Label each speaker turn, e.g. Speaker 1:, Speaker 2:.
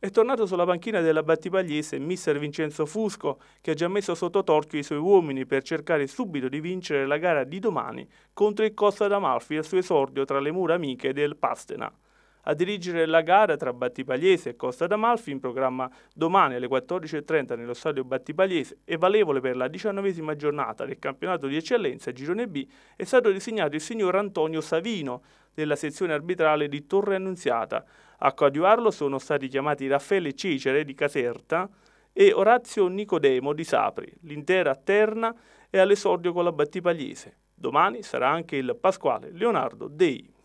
Speaker 1: È tornato sulla panchina della Battipagliese mister Vincenzo Fusco, che ha già messo sotto torchio i suoi uomini per cercare subito di vincere la gara di domani contro il Costa d'Amalfi al suo esordio tra le mura amiche del Pastena. A dirigere la gara tra Battipagliese e Costa d'Amalfi in programma domani alle 14.30 nello stadio Battipagliese e valevole per la diciannovesima giornata del campionato di eccellenza Girone B è stato designato il signor Antonio Savino, della sezione arbitrale di Torre Annunziata. A coadiuarlo sono stati chiamati Raffaele Cicere di Caserta e Orazio Nicodemo di Sapri. L'intera terna è all'esordio con la Battipagliese. Domani sarà anche il Pasquale Leonardo Dei.